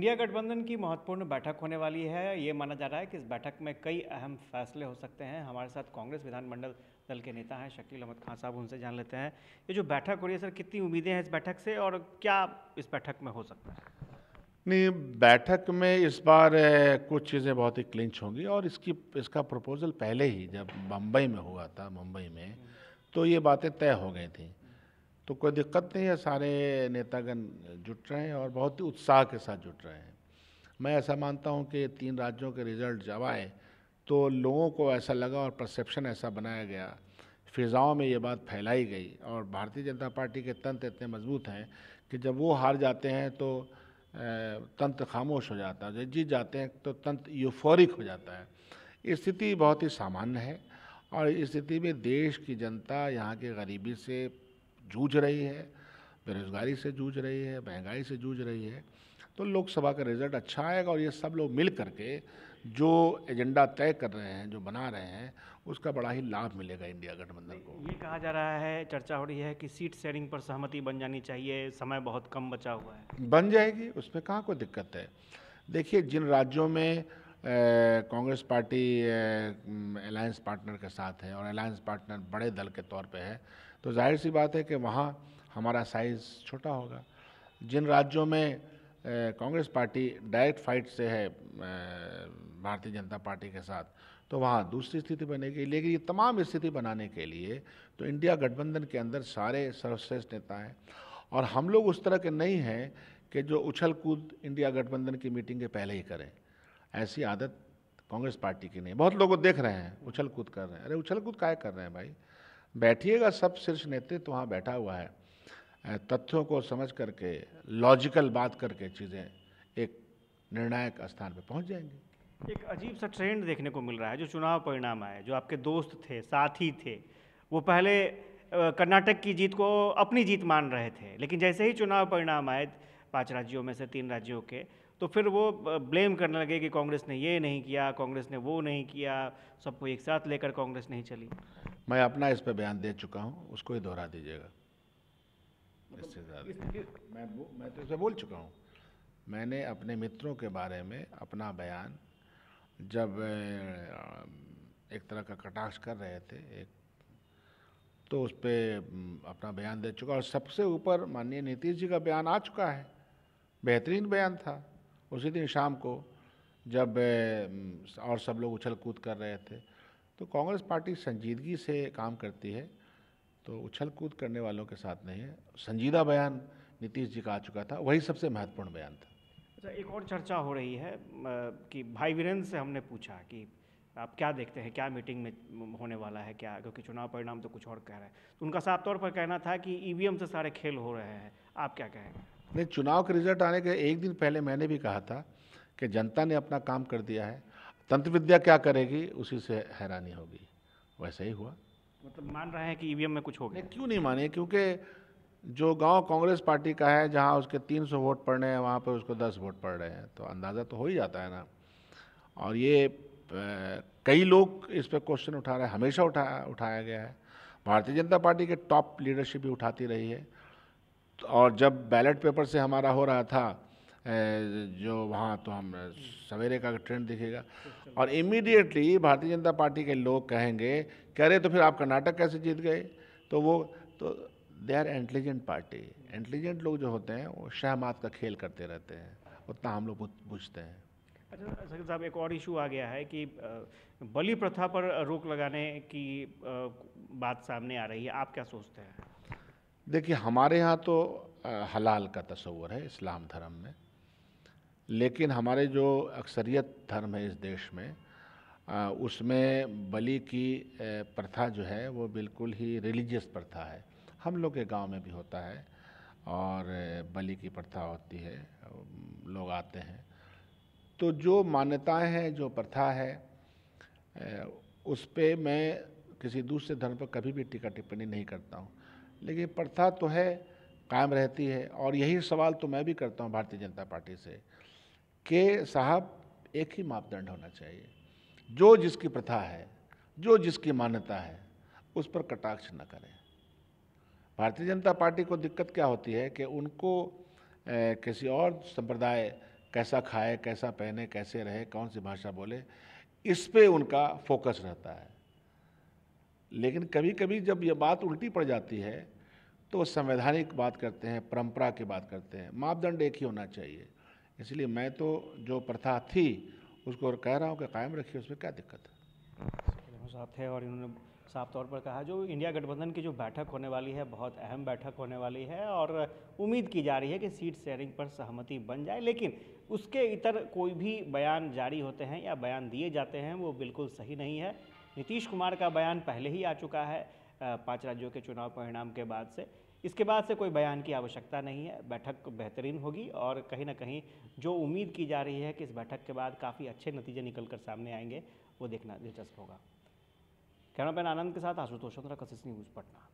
India गठबंधन की महत्वपूर्ण बैठक होने वाली है ये माना जा रहा है कि इस बैठक में कई अहम फैसले हो सकते हैं हमारे साथ कांग्रेस विधानमंडल दल के नेता हैं शकील अहमद खान साहब उनसे जान लेते हैं ये जो बैठक हो रही है सर कितनी उम्मीदें हैं इस बैठक से और क्या इस बैठक में हो सकता है नहीं बैठक में इस बार कुछ चीज़ें बहुत ही क्लिंच होंगी और इसकी इसका प्रपोजल पहले ही जब बम्बई में हुआ था मुंबई में तो ये बातें तय हो गई थी तो कोई दिक्कत नहीं है सारे नेतागण जुट रहे हैं और बहुत ही उत्साह के साथ जुट रहे हैं मैं ऐसा मानता हूं कि तीन राज्यों के रिज़ल्ट जब आए तो लोगों को ऐसा लगा और परसेप्शन ऐसा बनाया गया फिज़ाओं में ये बात फैलाई गई और भारतीय जनता पार्टी के तंत्र इतने मजबूत हैं कि जब वो हार जाते हैं तो तंत्र खामोश हो जाता है जब जीत जाते हैं तो तंत्र यूफोरिक हो जाता है स्थिति बहुत ही सामान्य है और इस स्थिति में देश की जनता यहाँ के गरीबी से जूझ रही है बेरोज़गारी से जूझ रही है महंगाई से जूझ रही है तो लोकसभा का रिजल्ट अच्छा आएगा और ये सब लोग मिल करके जो एजेंडा तय कर रहे हैं जो बना रहे हैं उसका बड़ा ही लाभ मिलेगा इंडिया गठबंधन को ये कहा जा रहा है चर्चा हो रही है कि सीट शेयरिंग पर सहमति बन जानी चाहिए समय बहुत कम बचा हुआ है बन जाएगी उसमें कहाँ कोई दिक्कत है देखिए जिन राज्यों में कांग्रेस पार्टी अलायंस पार्टनर के साथ है और अलायंस पार्टनर बड़े दल के तौर पर है तो जाहिर सी बात है कि वहाँ हमारा साइज़ छोटा होगा जिन राज्यों में कांग्रेस पार्टी डायरेक्ट फाइट से है भारतीय जनता पार्टी के साथ तो वहाँ दूसरी स्थिति बनेगी लेकिन ये तमाम स्थिति बनाने के लिए तो इंडिया गठबंधन के अंदर सारे सर्वश्रेष्ठ नेता हैं और हम लोग उस तरह के नहीं हैं कि जो उछल कूद इंडिया गठबंधन की मीटिंग के पहले ही करें ऐसी आदत कांग्रेस पार्टी की नहीं बहुत लोग देख रहे हैं उछल कूद कर रहे हैं अरे उछल कूद काय कर रहे हैं भाई बैठिएगा सब शीर्ष नेतृत्व वहाँ बैठा हुआ है तथ्यों को समझ करके लॉजिकल बात करके चीज़ें एक निर्णायक स्थान पर पहुँच जाएंगी एक अजीब सा ट्रेंड देखने को मिल रहा है जो चुनाव परिणाम आए जो आपके दोस्त थे साथी थे वो पहले कर्नाटक की जीत को अपनी जीत मान रहे थे लेकिन जैसे ही चुनाव परिणाम आए पांच राज्यों में से तीन राज्यों के तो फिर वो ब्लेम करने लगे कि कांग्रेस ने ये नहीं किया कांग्रेस ने वो नहीं किया सबको एक साथ लेकर कांग्रेस नहीं चली मैं अपना इस पर बयान दे चुका हूँ उसको ही दोहरा दीजिएगा मतलब इससे ज़्यादा मैं मैं तो इसे बोल चुका हूँ मैंने अपने मित्रों के बारे में अपना बयान जब एक तरह का कटाक्ष कर रहे थे एक तो उस पर अपना बयान दे चुका और सबसे ऊपर माननीय नीतीश जी का बयान आ चुका है बेहतरीन बयान था उसी दिन शाम को जब और सब लोग उछल कूद कर रहे थे तो कांग्रेस पार्टी संजीदगी से काम करती है तो उछल कूद करने वालों के साथ नहीं है संजीदा बयान नीतीश जी का आ चुका था वही सबसे महत्वपूर्ण बयान था अच्छा एक और चर्चा हो रही है कि भाई वीरेंद्र से हमने पूछा कि आप क्या देखते हैं क्या मीटिंग में होने वाला है क्या क्योंकि चुनाव परिणाम तो कुछ और कह रहे हैं तो उनका साफ तौर पर कहना था कि ई से सारे खेल हो रहे हैं आप क्या कहेंगे नहीं चुनाव के रिजल्ट आने के एक दिन पहले मैंने भी कहा था कि जनता ने अपना काम कर दिया है तंत्र विद्या क्या करेगी उसी से हैरानी होगी वैसे ही हुआ मतलब मान रहे हैं कि ईवीएम e में कुछ हो गया क्यों नहीं माने क्योंकि जो गांव कांग्रेस पार्टी का है जहां उसके 300 वोट पड़ रहे हैं वहां पर उसको 10 वोट पड़ रहे हैं तो अंदाज़ा तो हो ही जाता है ना और ये कई लोग इस पर क्वेश्चन उठा रहे हैं हमेशा उठा उठाया गया है भारतीय जनता पार्टी के टॉप लीडरशिप भी उठाती रही है और जब बैलेट पेपर से हमारा हो रहा था जो वहाँ तो हम सवेरे का ट्रेंड दिखेगा और इमीडिएटली भारतीय जनता पार्टी के लोग कहेंगे कह रहे तो फिर आप कर्नाटक कैसे जीत गए तो वो तो they are intelligent party intelligent लोग जो होते हैं वो शहमात का खेल करते रहते हैं उतना हम लोग पूछते हैं अच्छा, अच्छा, अच्छा साहब एक और इशू आ गया है कि बलि प्रथा पर रोक लगाने की बात सामने आ रही है आप क्या सोचते हैं देखिए हमारे यहाँ तो हलाल का तस्वर है इस्लाम धर्म में लेकिन हमारे जो अक्सरियत धर्म है इस देश में आ, उसमें बलि की प्रथा जो है वो बिल्कुल ही रिलीजियस प्रथा है हम लोग के गांव में भी होता है और बलि की प्रथा होती है लोग आते हैं तो जो मान्यताएं हैं जो प्रथा है उस पर मैं किसी दूसरे धर्म पर कभी भी टीका टिप्पणी नहीं करता हूँ लेकिन प्रथा तो है कायम रहती है और यही सवाल तो मैं भी करता हूँ भारतीय जनता पार्टी से कि साहब एक ही मापदंड होना चाहिए जो जिसकी प्रथा है जो जिसकी मान्यता है उस पर कटाक्ष न करें भारतीय जनता पार्टी को दिक्कत क्या होती है कि उनको ए, किसी और संप्रदाय कैसा खाए कैसा पहने कैसे रहे कौन सी भाषा बोले इस पे उनका फोकस रहता है लेकिन कभी कभी जब ये बात उल्टी पड़ जाती है तो संवैधानिक बात करते हैं परंपरा की बात करते हैं मापदंड एक ही होना चाहिए इसलिए मैं तो जो प्रथा थी उसको और कह रहा हूँ कि कायम रखिए उसमें क्या दिक्कत है साहब थे और इन्होंने साफ तौर पर कहा जो इंडिया गठबंधन की जो बैठक होने वाली है बहुत अहम बैठक होने वाली है और उम्मीद की जा रही है कि सीट शेयरिंग पर सहमति बन जाए लेकिन उसके इतर कोई भी बयान जारी होते हैं या बयान दिए जाते हैं वो बिल्कुल सही नहीं है नीतीश कुमार का बयान पहले ही आ चुका है पाँच राज्यों के चुनाव परिणाम के बाद से इसके बाद से कोई बयान की आवश्यकता नहीं है बैठक बेहतरीन होगी और कहीं ना कहीं जो उम्मीद की जा रही है कि इस बैठक के बाद काफ़ी अच्छे नतीजे निकल कर सामने आएंगे वो देखना दिलचस्प होगा कैमरा मैन आनंद के साथ आशुतोष चंद्रा कशिश न्यूज़ पटना